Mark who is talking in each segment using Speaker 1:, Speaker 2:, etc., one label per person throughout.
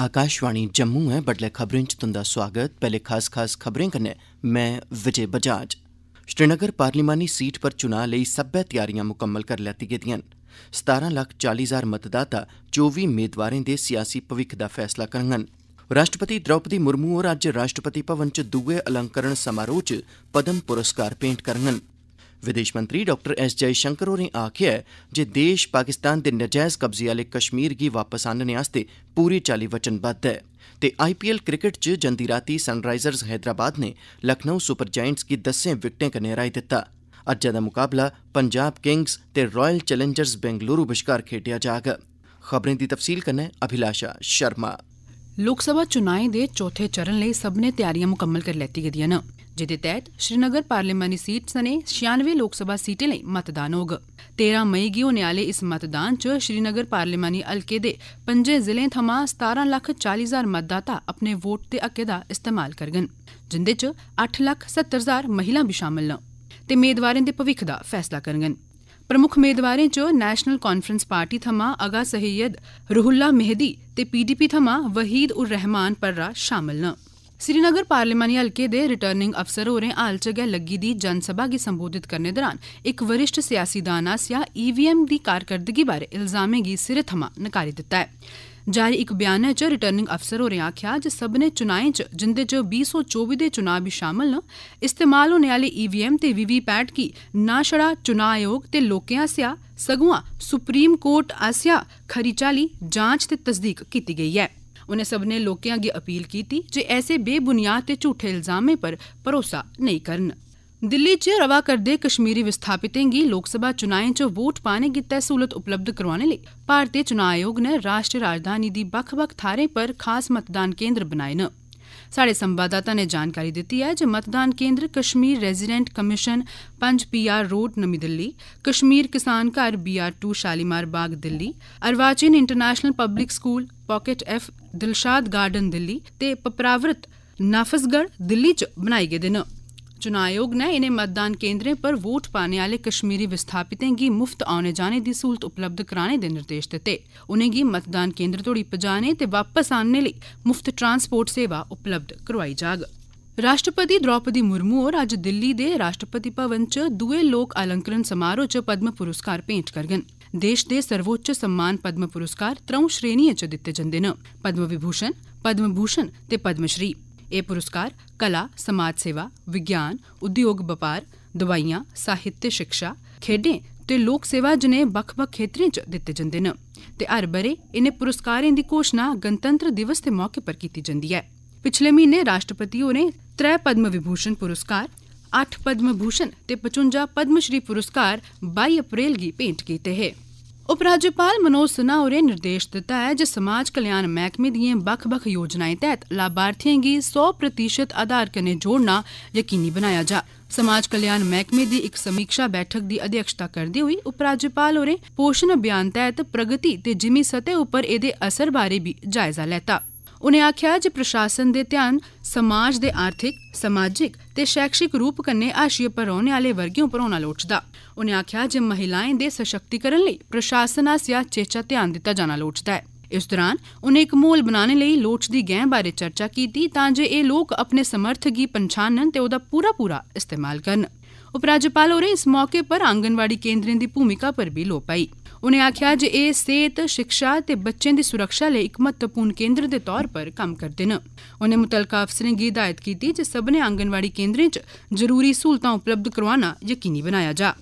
Speaker 1: आकाशवाणी जम्मू ऐ बडलै खबरें च तुंदा सोआगत पैहले खास खास खबरें कन्नै मैं विजय बजाज श्रीनगर पार्लिमानी सीट पर चुनां लेई सब्बै तैयारियां मुकम्मल करी लैती गेदिआं न सतारां लक्ख चाली हजार मतदाता चौबी मेदवारें दे सियासी भविक्ख दा फैसला करङन राष्ट्रपति द्रौपदी मुर्मू होर अज्ज राष्ट्रपति भवन च दुए अलंकरण समारोह च पद्म पुरस्कार भेंट करङन विदेश मंत्री डाक्टर एस जयशंकर होरें आखेआ ऐ जे देश पाकिस्तान दे नजैज कब्जे आह्ले कश्मीर गी वापस आह्नने आस्तै पूरी चाल्ली वचनबद्ध ऐ ते आईपीएल क्रिकेट च जंदी रातीं सनराइजर्स हैदराबाद ने लखनऊ सुपर जायंट्स गी दस्सें विकटें कन्नै र्हाई दित्ता अज्जै दा मुकाबला पंजाब किंग्स ते रायल चैलेंजर्स बेंगलुरू बश्कार खेड्ढेआ जाग खबरें दी तफसील कन्नै अभिलाषा शर्मा
Speaker 2: लोकसभा चुनाएं दे चौथे चरण लेई सब्भनें त्यारियां मुकम्मल करी लैती गेदिआं न ਜਿਹਦੇ ਤਹਿਤ ਸ਼੍ਰੀਨਗਰ ਪਾਰਲੀਮਾਨੀ ਸੀਟ ਸਨੇ 96 ਲੋਕ ਸਭਾ ਸੀਟਾਂ ਲਈ ਮਤਦਾਨ ਹੋਗ 13 ਮਈ ਗਿਓ ਨਿਆਲੇ ਇਸ ਮਤਦਾਨ ਚ ਸ਼੍ਰੀਨਗਰ ਪਾਰਲੀਮਾਨੀ ਹਲਕੇ ਦੇ ਪੰਜੇ ਜ਼ਿਲ੍ਹੇ ਥਮਾ 17 ਲੱਖ 40 ਹਜ਼ਾਰ ਮਤਦਾਤਾ ਆਪਣੇ ਵੋਟ ਦੇ ਹੱਕ ਦਾ ਇਸਤੇਮਾਲ ਕਰਗਨ ਜਿੰਦੇ ਚ 8 ਲੱਖ 70 ਹਜ਼ਾਰ ਮਹਿਲਾ ਵੀ ਸ਼ਾਮਲ ਨੇ ਤੇ ਉਮੀਦਵਾਰਾਂ ਦੇ ਭਵਿੱਖ ਦਾ ਫੈਸਲਾ ਕਰਨਗੇ ਪ੍ਰਮੁੱਖ ਉਮੀਦਵਾਰਾਂ ਚ ਨੈਸ਼ਨਲ ਕਾਨਫਰੰਸ ਪਾਰਟੀ ਥਮਾ ਅਗਾ ਸਹੀਦ ਰੂਹੁੱਲਾ ਮਹਿਦੀ ਤੇ ਪੀਡੀਪੀ ਥਮਾ ਵਹੀਦ ਉਰ ਰਹਿਮਾਨ ਪਰਰਾ ਸ਼ਾਮਲ ਨੇ ਸ੍ਰੀਨਗਰ ਪਾਰਲੀਮਾਨੀ ਹਲਕੇ ਦੇ ਰਿਟਰਨਿੰਗ ਅਫਸਰ ਹੋਰੇ ਹਾਲ ਚ ਲੱਗੀ ਦੀ ਜਨ ਸਭਾ ਕੀ ਸੰਬੋਧਿਤ ਕਰਨੇ ਦੌਰਾਨ ਇੱਕ ਵਰਿਸ਼ਠ ਸਿਆਸੀ ਦਾਨਾ ਸਿਆ ਈਵੀਐਮ ਦੀ ਕਾਰਗਰਦਗੀ ਬਾਰੇ ਇਲਜ਼ਾਮੇ ਗੀ ਸਿਰੇ ਥਮਾ ਨਕਾਰੀ ਦਿੱਤਾ ਹੈ ਜਾਰੀ ਇੱਕ ਬਿਆਨ ਹੈ ਚ ਰਿਟਰਨਿੰਗ ਅਫਸਰ ਹੋ ਰਹੇ ਆਖਿਆ ਜੇ ਸਭ ਨੇ ਚੁਣਾਈ ਚ ਜਿੰਦੇ ਜੋ 2024 ਦੇ ਚੁਣਾਵ ਵੀ ਸ਼ਾਮਲ ਨਾ ਇਸਤੇਮਾਲ ਹੋਣ ਵਾਲੇ ਈਵੀਐਮ ਤੇ ਵੀਵੀ ਪੈਟ ਕੀ ਨਾ ਛੜਾ ਚੁਣਾ ਆਯੋਗ ਤੇ ਲੋਕਿਆਂ ਸਿਆ ਸਗੂਆ ਸੁਪਰੀਮ ਕੋਰਟ ਆਸਿਆ ਖਰੀਚਾਲੀ ਜਾਂਚ ਤੇ ਤਸਦੀਕ ਕੀਤੀ ਗਈ ਹੈ उन्हें सबने लोकें अगे अपील की जे ऐसे बेबुनियाद ते झूठे इल्जामें पर भरोसा नहीं करन दिल्ली च रवा करदे कश्मीरी विस्थापितें गी लोक सभा चुनाएं च वोट पाने गित्तै सहूलत उपलब्ध करोआने लेई भारतीय चुनाव आयोग ने राष्ट्रीय राजधानी दी बक्ख बक्ख थाह्रें पर खास मतदान केंद्र बनाए न साढ़े संवाददाता ने जानकारी दित्ती ऐ जे मतदान केंद्र कश्मीर रेजिडेंट कमीशन पंज पी आर रोड नमीं Delhi Kashmir Kisan Ghar B R two Shalimar Bagh Delhi Arwachin International Public School pocket F Dilshad Garden Delhi ਤੇ ਪਪਰਾਵਰਤ ਨਾਫਸਗੜ ਦਿੱਲੀ ਚ ਬਣਾਏ ਗਏ ਦਿਨ ਚੁਣਾਅ ਆਯੋਗ ਨੇ ਇਹਨੇ ਮਤਦਾਨ ਕੇਂਦਰੇ ਪਰ ਵੋਟ ਪਾਣੇ ਵਾਲੇ ਕਸ਼ਮੀਰੀ ਵਿਸਥਾਪਿਤਾਂ ਦੀ ਮੁਫਤ ਆਉਣੇ ਜਾਣੇ ਦੀ ਸਹੂਲਤ ਉਪਲਬਧ ਕਰਾਣੇ ਦੇ ਨਿਰਦੇਸ਼ ਦਿੱਤੇ ਉਹਨੇ ਕੀ ਮਤਦਾਨ ਕੇਂਦਰ ਤੋੜੀ ਪਜਾਣੇ ਤੇ ਵਾਪਸ ਆਣਨੇ ਲਈ ਮੁਫਤ ਟਰਾਂਸਪੋਰਟ ਸੇਵਾ ਉਪਲਬਧ ਕਰਵਾਈ ਜਾਗ ਰਾਸ਼ਟਰਪਤੀ ਦ੍ਰੋਪਦੀ ਮੁਰਮੂ ਹੋਰ ਅੱਜ ਦਿੱਲੀ ਦੇ ਰਾਸ਼ਟਰਪਤੀ ਭਵਨ ਚ ਦੂਏ ਲੋਕ ਅਲੰਕਰਣ ਸਮਾਰੋਹ ਚ ਪਦਮ ਪੁਰਸਕਾਰ ਭੇਟ ਕਰਗਨ देश दे सर्वोच्च सम्मान पद्म पुरस्कार त्रऊ श्रेणीय च दित्ते जंदे न पद्म विभूषण पद्म भूषण ते पद्मश्री ਇਹ ਪੁਰਸਕਾਰ ਕਲਾ ਸਮਾਜ ਸੇਵਾ ਵਿਗਿਆਨ ਉਦਯੋਗ ਵਪਾਰ ਦਵਾਈਆਂ ਸਾਹਿਤ ਸਿੱਖਿਆ ਖੇਡਾਂ ਤੇ ਲੋਕ ਸੇਵਾ ਜਨੇ ਵੱਖ-ਵੱਖ ਖੇਤਰਾਂ 'ਚ ਦਿੱਤੇ ਜਾਂਦੇ ਨੇ ਤੇ ਹਰ ਬਰੇ ਇਹਨੇ ਪੁਰਸਕਾਰਾਂ ਦੀ ਘੋਸ਼ਣਾ ਗਣਤੰਤਰ ਦਿਵਸ ਦੇ ਮੌਕੇ ਪਰ ਕੀਤੀ ਜਾਂਦੀ ਹੈ ਪਿਛਲੇ ਮਹੀਨੇ ਰਾਸ਼ਟਰਪਤੀ ਹੋਰੇ ਤ੍ਰੈ ਪਦਮ ਵਿਭੂਸ਼ਣ ਪੁਰਸਕਾਰ 8 ਪਦਮ ਭੂਸ਼ਣ ਤੇ 55 ਪਦਮ ਸ਼੍ਰੀ ਪੁਰਸਕਾਰ 22 ਅਪ੍ਰੈਲ ਗੀ ਭੇਂਟ ਕੀਤੇ ਹੈ ਉਪ ਰਾਜਪਾਲ ਮਨੋਜ ਸਿਨਹਾ ਹੋਰੇ ਨਿਰਦੇਸ਼ ਦਿੱਤਾ ਹੈ ਜੇ ਸਮਾਜ ਕਲਿਆਣ ਮਹਿਕਮੇ ਦੀਆਂ ਵੱਖ-ਵੱਖ ਯੋਜਨਾਵਾਂ ਤਹਿਤ ਲਾਭਾਰਥੀਆਂ ਦੀ 100% ਆਧਾਰ ਕਨੇ ਜੋੜਨਾ ਯਕੀਨੀ ਬਣਾਇਆ ਜਾ ਸਮਾਜ ਕਲਿਆਣ ਮਹਿਕਮੇ ਦੀ ਇੱਕ ਸਮੀਖਿਆ ਬੈਠਕ ਦੀ ਅਧਿਕਸ਼ਤਾ ਕਰਦੇ ਹੋਏ ਉਪ ਰਾਜਪਾਲ ਹੋਰੇ ਪੋਸ਼ਣ ਅਭਿਆਨ ਤਹਿਤ ਪ੍ਰਗਤੀ ਤੇ ਜਿਮੀ ਸਤੇ ਉੱਪਰ ਇਹਦੇ ਅਸਰ ਬਾਰੇ ਵੀ ਜਾਇਜ਼ਾ ਲੈਤਾ ਉਨੇ ਆਖਿਆ ਜੇ ਪ੍ਰਸ਼ਾਸਨ ਦੇ ਧਿਆਨ ਸਮਾਜ ਦੇ ਆਰਥਿਕ ਸਮਾਜਿਕ ਤੇ ਸ਼ੈਕਸ਼ਿਕ ਰੂਪ ਕੰਨੇ ਆਸ਼ੀਆ ਆਸ਼ੀਏ ਪਰੋਣੇ ਵਾਲੇ ਵਰਗਿਓਂ ਪਰੋਣਾ ਲੋਚਦਾ ਉਨੇ ਆਖਿਆ ਜੇ ਮਹਿਲਾਵਾਂ ਦੇ ਸਸ਼ਕਤੀਕਰਨ ਲਈ ਪ੍ਰਸ਼ਾਸਨ ਆਸਿਆ ਚੇਚਾ ਧਿਆਨ ਦਿੱਤਾ ਜਾਣਾ ਲੋਚਦਾ ਹੈ ਇਸ ਦੌਰਾਨ ਉਹਨੇ ਇੱਕ ਮੋਲ ਬਣਾਉਣ ਲਈ ਲੋਚਦੀ ਗੈਂ ਬਾਰੇ ਚਰਚਾ ਕੀਤੀ ਤਾਂ ਜੇ ਇਹ ਲੋਕ ਆਪਣੇ ਸਮਰਥਕੀ ਪਛਾਣਨ ਤੇ ਉਹਦਾ ਪੂਰਾ ਪੂਰਾ ਇਸਤੇਮਾਲ ਕਰਨ उपराज्यपाल होरें इस मौके पर आंगनवाड़ी केंद्रें दी भूमिका पर भी लो पाई उनें आखेआ जे एह् सेहत शिक्षा ते बच्चें दी सुरक्षा लेई इक म्हत्तवपूर्ण केंद्र दे तौर पर कम्म करदे न उनें मुतलका अफसरें गी हिदायत कीती जे सब्भनें आंगनवाड़ी केंद्रें च जरूरी स्हूलतां उपलब्ध करोआना यकीनी बनाया जा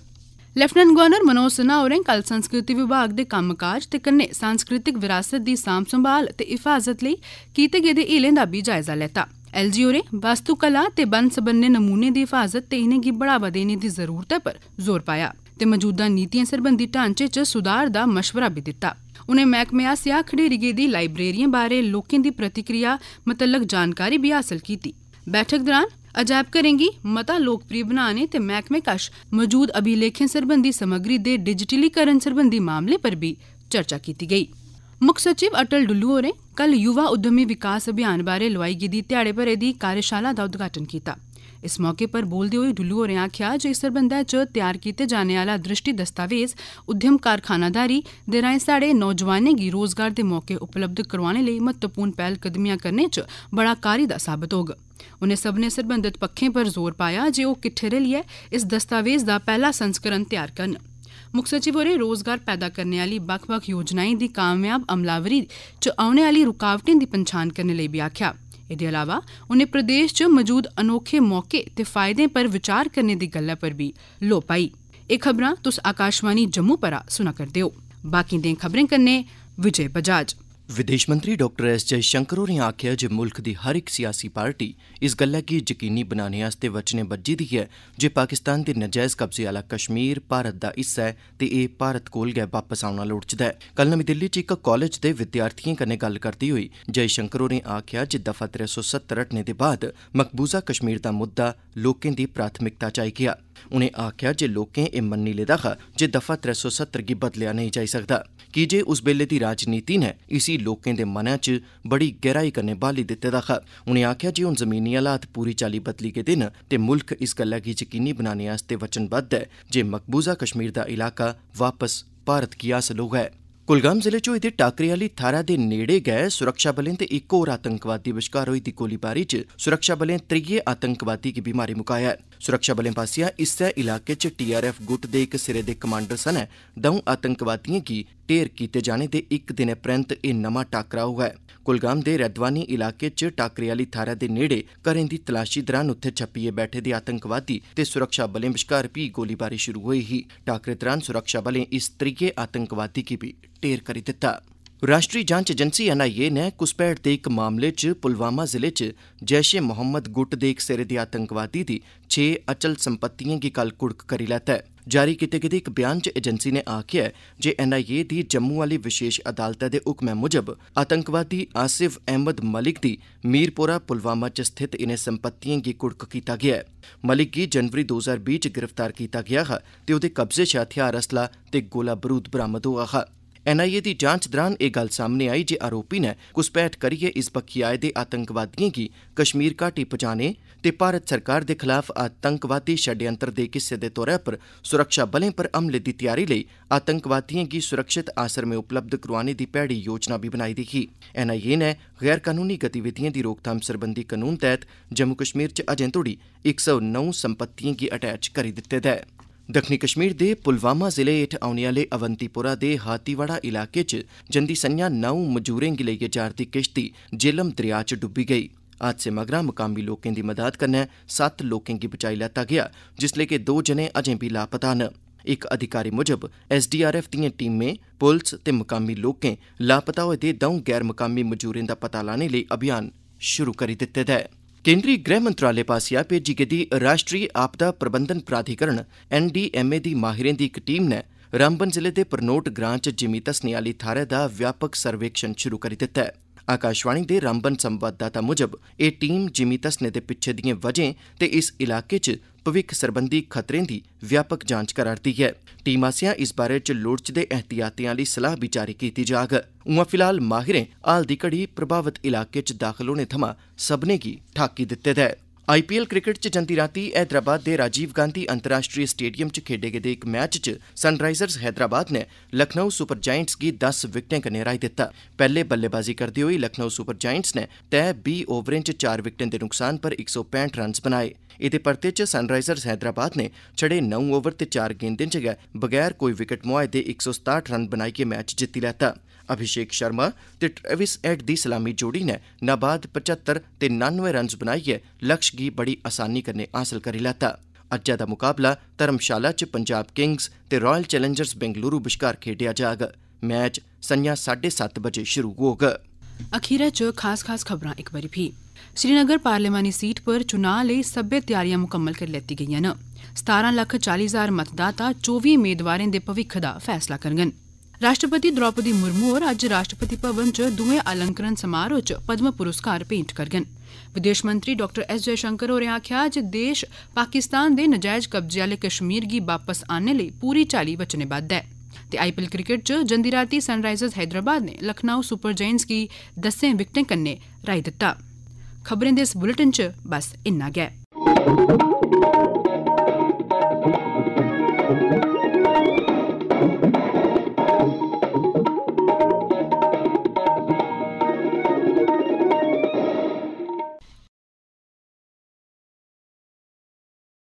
Speaker 2: लेफ्टिनेंट गवर्नर मनोज सिन्हा होरें कल संस्कृति विभाग दे कम्मकाज ते कन्नै सांस्कृतिक विरासत दी सांभ संभाल ते हिफाजत लेई कीते गेदे हीलें दा बी जायजा लैता ਐਲਜੀਓ ਨੇ ਵਸਤੂ ਕਲਾ ਤੇ ਬਨ ਸਬੰਨੇ ਨਮੂਨੇ ਦੀ ਹਿਫਾਜ਼ਤ ਤੇ ਇਹਨਾਂ ਦੀ ਬੜਾਵਾ ਦੇਣੇ ਦੀ ਜ਼ਰੂਰਤ ਹੈ ਪਰ ਜ਼ੋਰ ਪਾਇਆ ਤੇ ਮੌਜੂਦਾ ਨੀਤੀਆਂ ਸਰਬੰਧੀ ਢਾਂਚੇ 'ਚ ਸੁਧਾਰ ਦਾ مشورہ ਵੀ ਦਿੱਤਾ ਉਹਨੇ ਮਹਿਕਮੇ ਆਸਿਆ ਖੜੇਰੀਗੇ ਦੀ ਲਾਇਬ੍ਰੇਰੀਆਂ ਬਾਰੇ ਲੋਕਾਂ ਦੀ ਪ੍ਰਤੀਕਿਰਿਆ ਮਤਲਬ ਜਾਣਕਾਰੀ ਵੀ ਹਾਸਲ ਕੀਤੀ ਬੈਠਕ ਦੌਰਾਨ ਅਜਾਇਬ ਕਰੇਗੀ ਮਤਾ ਲੋਕਪ੍ਰਿਯ ਬਣਾਣੇ ਤੇ ਮਹਿਕਮੇ ਕਸ਼ ਮੌਜੂਦ ਅਭਿਲੇਖਾਂ ਸਰਬੰਧੀ ਸਮਗਰੀ ਦੇ ਡਿਜੀਟਲੀਕਰਨ ਸਰਬੰਧੀ ਮਾਮਲੇ ਪਰ ਵੀ ਚਰਚਾ ਕੀਤੀ ਗਈ ਮੁੱਖ ਸਚਿਵ ਅਟਲ ਡੁੱਲੂ ਹੋਰੇ ਕੱਲ ਯੁਵਾ ਉਦਮੀ ਵਿਕਾਸ ਅਭਿਆਨ ਬਾਰੇ ਲਵਾਈ ਗਈ ਦੀ ਧਿਆੜੇ ਭਰੇ ਦੀ ਕਾਰਜਸ਼ਾਲਾ ਦਾ ਉਦਘਾਟਨ ਕੀਤਾ ਇਸ ਮੌਕੇ ਪਰ ਬੋਲਦੇ ਹੋਏ ਡੁੱਲੂ ਹੋਰੇ ਆਖਿਆ ਜੇ ਇਸ ਸਰਬੰਧਾ ਚ ਤਿਆਰ ਕੀਤੇ ਜਾਣੇ ਵਾਲਾ ਦ੍ਰਿਸ਼ਟੀ ਦਸਤਾਵੇਜ਼ ਉਦਮ ਕਾਰਖਾਨਾਦਾਰੀ ਦੇ ਰਾਏ ਸਾਡੇ ਨੌਜਵਾਨਾਂ ਨੂੰ ਰੋਜ਼ਗਾਰ ਦੇ ਮੌਕੇ ਉਪਲਬਧ ਕਰਵਾਉਣੇ ਲਈ ਮਹੱਤਵਪੂਰਨ ਪਹਿਲ ਕਦਮੀਆਂ ਕਰਨੇ ਚ ਬੜਾ ਕਾਰੀ ਦਾ ਸਾਬਤ ਹੋਗ ਉਹਨੇ ਸਭ ਨੇ ਸਰਬੰਧਤ ਪੱਖੇ ਪਰ ਜ਼ੋਰ ਪਾਇਆ ਜੇ ਉਹ ਕਿੱਥੇ ਰਹੀ ਹੈ ਇਸ ਦਸਤਾਵੇਜ਼ ਦਾ ਪਹਿਲਾ ਸੰਸਕਰਨ ਤਿਆਰ ਕਰਨ ਮੁੱਖ ਸਚਿਵ ਹੋਰੇ ਰੋਜ਼ਗਾਰ ਪੈਦਾ ਕਰਨ ਵਾਲੀ ਵੱਖ-ਵੱਖ ਯੋਜਨਾਵਾਂ ਦੀ ਕਾਮਯਾਬ ਅਮਲਾਵਰੀ 'ਚ ਆਉਣ ਵਾਲੀ ਰੁਕਾਵਟਾਂ ਦੀ ਪਛਾਣ ਕਰਨ ਲਈ ਵੀ ਆਖਿਆ ਇਹਦੇ ਇਲਾਵਾ ਉਹਨੇ ਪ੍ਰਦੇਸ਼ 'ਚ ਮੌਜੂਦ ਅਨੋਖੇ ਮੌਕੇ ਤੇ ਫਾਇਦੇ ਪਰ ਵਿਚਾਰ ਕਰਨ ਦੀ ਗੱਲ ਪਰ ਵੀ ਲੋ ਪਾਈ ਇਹ ਖਬਰਾਂ ਤੁਸੀਂ ਆਕਾਸ਼ਵਾਣੀ ਜੰਮੂ ਪਰਾ ਸੁਣਾ ਕਰਦੇ ਹੋ ਬਾਕੀ ਦੀਆਂ ਖਬਰਾਂ ਕਰਨੇ
Speaker 1: ਵਿਜੇ ਬਜਾਜ ਵਿਦੇਸ਼ ਮੰਤਰੀ ਡਾਕਟਰ ਐਸ ਜੈ ਸ਼ੰਕਰ ਹੋਰੀ ਆਖਿਆ ਜੇ ਮੁਲਕ ਦੀ ਹਰ ਇੱਕ ਸਿਆਸੀ ਪਾਰਟੀ ਇਸ ਗੱਲ ਕੀ ਯਕੀਨੀ ਬਣਾਉਣੇ ਵਾਸਤੇ ਵਚਨੇ ਬੱਝੀ ਦੀ ਹੈ ਜੇ ਪਾਕਿਸਤਾਨ ਦੇ ਨਜਾਇਜ਼ ਕਬਜ਼ੇ ਵਾਲਾ ਕਸ਼ਮੀਰ ਭਾਰਤ ਦਾ ਹਿੱਸਾ ਹੈ ਤੇ ਇਹ ਭਾਰਤ ਕੋਲ ਗਿਆ ਵਾਪਸ ਆਉਣਾ ਲੋੜਚਦਾ ਹੈ ਕੱਲ ਨਵੀਂ ਦਿੱਲੀ 'ਚ ਇੱਕ ਕਾਲਜ ਦੇ ਵਿਦਿਆਰਥੀਆਂ ਕਨੇ ਗੱਲ ਕਰਦੀ ਹੋਈ ਜੈ ਸ਼ੰਕਰ ਹੋਰੀ ਆਖਿਆ ਜੇ ਦਫਾ 370 ਰਟਨੇ ਦੇ ਬਾਅਦ ਮਕਬੂਜ਼ਾ ਕਸ਼ਮੀਰ ਦਾ ਮੁੱਦਾ ਲੋਕਾਂ ਦੀ ਪ੍ਰਾਥਮਿਕਤਾ ਚਾਹੀ ਗਿਆ उनें आखेआ जे लोकें एह् मन्नी लेदा हा जे दफा त्रै सौ सत्तर गी बदलेआ नेईं जाई सकदा कीजे उस बेल्ले दी राजनीति नै इसी लोकें दे मनै च बड़ी गैहराई कन्नै ब्हाली दित्ते दा हा उनें आखेआ जे हून जमीनी हालात पूरी चाल्ली बदली गेदे न ते मुल्ख इस गल्लै गी यकीनी बनाने आस्तै वचनबद्ध ऐ जे मकबूजा कश्मीर दा इलाका वापस भारत गी हासल होऐ कुलगाम जिले च होए दे टाकरे आली थाहरा दे नेड़े गै सुरक्षाबलें ते इक होर आतंकवादी बश्कार होई दी गोलीबारी च सुरक्षाबलें त्रीये आतंकवादी गी बी मारी मुकाया ऐ सुरक्षाबलें पासेआ इस्सै इलाके च टीआरएफ गुट दे इक सिरे दे कमांडर सने दौं आतंकवादिएं गी ढेर कीते जाने दे इक दिन परैन्त एह् नमां टाकरा होआ ऐ कुलगाम दे रैदवानी इलाके च टाकरे आली थाहरा दे नेड़े घरें दी तलाशी दौरान उत्थे छप्पियै बैठे दे आतंकवादी ते सुरक्षाबलें बश्कार फ्ही गोलीबारी शुरु होई ही टाकरे दौरान सुरक्षाबलें इस त्रीये आतंकवादी गी बी ਢੇਰ ਕਰੀ ਦਿੱਤਾ ਰਾਸ਼ਟਰੀ ਜਾਂਚ ਏਜੰਸੀ ਐਨਆਈਏ ਨੇ ਕੁਸਪੈੜ ਦੇ ਇੱਕ ਮਾਮਲੇ 'ਚ ਪੁਲਵਾਮਾ ਜ਼ਿਲ੍ਹੇ 'ਚ ਜੈਸ਼ੇ ਮੁਹੰਮਦ ਗੁੱਟ ਦੇ ਇੱਕ ਸਿਰੇ ਦੀ ਆਤੰਕਵਾਦੀ ਦੀ 6 ਅਚਲ ਸੰਪਤੀਆਂ ਦੀ ਕਲ ਕੁੜਕ ਕਰੀ ਲੈਤਾ ਜਾਰੀ ਕੀਤੇ ਗਏ ਇੱਕ ਬਿਆਨ 'ਚ ਏਜੰਸੀ ਨੇ ਆਖਿਆ ਜੇ ਐਨਆਈਏ ਦੀ ਜੰਮੂ ਵਾਲੀ ਵਿਸ਼ੇਸ਼ ਅਦਾਲਤ ਦੇ ਹੁਕਮੇ ਮੁਜਬ ਆਤੰਕਵਾਦੀ ਆਸਿਫ ਅਹਿਮਦ ਮਲਿਕ ਦੀ ਮੀਰਪੁਰਾ ਪੁਲਵਾਮਾ 'ਚ ਸਥਿਤ ਇਨੇ ਸੰਪਤੀਆਂ ਦੀ ਕੁੜਕ ਕੀਤਾ ਗਿਆ ਮਲਿਕ ਕੀ ਜਨਵਰੀ 2020 'ਚ ਗ੍ਰਿਫਤਾਰ ਕੀਤਾ ਗਿਆ ਹੈ ਤੇ ਉਹਦੇ ਕਬਜ਼ੇ 'ਚ ਹਥਿਆਰ ਅਸਲਾ ਤੇ ਗੋਲਾ ਬਰੂਦ ਬਰਾਮਦ ਹੋਇਆ ਹੈ एनआईए दी जांच दौरान एह् गल्ल सामने आई जे आरोपी नै घुसपैठ करियै इस बक्खी आए दे आतंकवादिएं गी कश्मीर घाटी पजाने ते भारत सरकार दे खलाफ आतंकवादी षडयंत्र दे हिस्से दे तौर पर सुरक्षाबलें पर हमले दी तैयारी लेई आतंकवादिएं गी सुरक्षित में उपलब्ध करोआने दी भैड़ी योजना बी बनाई दी ही एनआईए नै गैर कानूनी गतिविधिएं दी रोकथाम सरबंधी कानून तैह्त जम्मू कश्मीर च अजें 109 इक सौ नौ संपत्तिएं गी अटैच करी दित्ते दा ऐ ਦੱਖਣੀ ਕਸ਼ਮੀਰ ਦੇ ਪੁਲਵਾਮਾ ਜ਼ਿਲ੍ਹੇ ਇਟ ਆਉਣ ਵਾਲੇ ਅਵੰਤੀਪੁਰਾ ਦੇ ਹਾਤੀਵਾੜਾ ਇਲਾਕੇ 'ਚ ਜੰਦੀ ਸੰਨਿਆ ਨੌ ਮਜ਼ਦੂਰਾਂ ਦੀ ਲਈ ਜਾਰਦੀ ਕਿਸ਼ਤੀ ਜੇਲਮ ਦਰਿਆ 'ਚ ਡੁੱਬੀ ਗਈ। ਹਾਦਸੇ ਮਗਰਾਂ ਮਕਾਮੀ ਲੋਕਾਂ ਦੀ ਮਦਦ ਕਰਨੇ ਸੱਤ ਲੋਕਾਂ ਦੀ ਬਚਾਈ ਲੈਤਾ ਗਿਆ ਜਿਸ ਲਈ ਕਿ ਦੋ ਜਨੇ ਅਜੇ ਵੀ ਲਾਪਤਾ ਨੇ। ਇੱਕ ਅਧਿਕਾਰੀ ਮੁਜਬ ਐਸਡੀਆਰਐਫ ਦੀਆਂ ਟੀਮਾਂ ਪੁਲਿਸ ਤੇ ਮਕਾਮੀ ਲੋਕਾਂ ਲਾਪਤਾ ਹੋਏ ਦੇ ਦੋ ਗੈਰ ਮਕਾਮੀ ਮਜ਼ਦੂਰਾਂ ਦਾ ਪਤਾ ਲਾਣੇ ਲਈ ਅਭਿਆਨ ਸ਼ੁਰੂ ਕਰ ਦਿੱਤੇ ਹਨ। ਕੇਂਦਰੀ ਗ੍ਰਹਿ ਮੰਤਰਾਲੇ ਪਾਸਿਆ ਭੇਜੀ ਗਈ ਰਾਸ਼ਟਰੀ ਆਪਦਾ ਪ੍ਰਬੰਧਨ ਪ੍ਰਾਧੀਕਰਨ ਐਨਡੀਐਮਏ ਦੀ ਮਾਹਿਰਾਂ ਦੀ ਇੱਕ ਟੀਮ ਨੇ ਰਾਮਬਨ ਜ਼ਿਲ੍ਹੇ ਦੇ ਪਰਨੋਟ ਗ੍ਰਾਂਚ ਜਿਮੀ ਤਸਨੀ ਵਾਲੀ ਥਾਰੇ ਦਾ ਵਿਆਪਕ ਸਰਵੇਖਣ ਸ਼ੁਰੂ ਕਰ ਦਿੱਤਾ ਹੈ आकाशवाणी दे रामबन संवाददाता मुजब एह् टीम जिमीं धसने दे पिच्छे दिएं वजहें ते इस इलाके च भविक्ख सरबंधी खतरें दी व्यापक जांच करा'रदी ऐ टीम आसेआ इस बारै च लोड़चदे एहतियातें आहली सलाह बी जारी कीती जाग उआं फिलहाल माहिरें हाल दी घड़ी प्रभावित इलाके च दाखल होने थमां सब्मनें गी ठाकी दित्ते दा ऐ आईपीएल क्रिकेट च जंदी रातीं हैदराबाद दे राजीव गांधी अंतर्राश्ट्री स्टेडियम च खेड्डे गेदे इक मैच च सनराइजर्स हैदराबाद नै लखनऊ सुपर जायंट्स गी दस विकटें कन्नै हराई दित्ता पैहले बल्लेबाजी करदे होई लखनऊ सुपर जायंट्स नै तय बीह् ओवरें च चार विकटें दे नुकसान पर इक सौ पैंठ रन्स बनाए एह्दे परते च सनराइजर्स हैदराबाद ने छड़े नौ ओवर ते चार गेंदें च गै बगैर कोई विकेट मुहाए दे इक सौ सताहठ रन बनाइयै मैच जित्ती लैता ਅਭਿਸ਼ੇਕ ਸ਼ਰਮਾ ਤੇ ਟ੍ਰੇਵਿਸ ਐਡ ਦੀ ਸਲਾਮੀ ਜੋੜੀ ਨੇ ਨਾਬਾਦ 75 ਤੇ 99 ਰਨਸ ਬਣਾਈਏ ਲਕਸ਼ ਗੀ ਬੜੀ ਆਸਾਨੀ ਕਰਨੇ ਹਾਸਲ ਕਰ ਲਿਆਤਾ ਅੱਜ ਦਾ ਮੁਕਾਬਲਾ ਧਰਮਸ਼ਾਲਾ ਚ ਪੰਜਾਬ ਕਿੰਗਸ ਤੇ ਰਾਇਲ ਚੈਲੈਂਜਰਸ ਬੈਂਗਲੁਰੂ ਵਿਚਕਾਰ ਖੇਡਿਆ ਜਾਏਗਾ ਮੈਚ ਸੰਨਿਆ 7:30 ਵਜੇ ਸ਼ੁਰੂ ਹੋਗਾ
Speaker 2: ਅਖੀਰੇ ਚ ਖਾਸ ਖਾਸ ਖਬਰਾਂ ਇੱਕ ਵਾਰੀ ਫੀ ਸ੍ਰੀਨਗਰ ਪਾਰਲੀਮਾਨੀ ਸੀਟ ਪਰ ਚੋਣਾਂ ਲਈ ਸਭੇ ਤਿਆਰੀਆਂ ਮੁਕੰਮਲ ਕਰ ਲੈਤੀ ਗਈਆਂ ਨੇ 17 ਲੱਖ 40 ਹਜ਼ਾਰ ਮਤਦਾਤਾ 24 ਉਮੀਦਵਾਰਾਂ ਦੇ ਭਵਿੱਖ ਦਾ ਫੈਸਲਾ ਕਰਨਗੇ राष्ट्रपति द्रौपदी मुर्मू होर अज्ज राष्ट्रपति भवन च दुए अलंकरण समारोह च पद्म पुरस्कार भेंट करगन विदेश मंत्री डॉ एस जयशंकर होरें आखेआ जे देश पाकिस्तान दे नजैज कब्जे आह्ले कश्मीर गी वापस आने लेई पूरी चाली वचनेबद्ध ऐ ते आईपीएल क्रिकेट च जंदी रातीं सनराइजर्स हैदराबाद ने लखनऊ सुपर जायंट्स गी दस्सें विकटें कन्नै र्हाई दित्ता खबरें दे इस बुलेटिन च बस इन्ना गै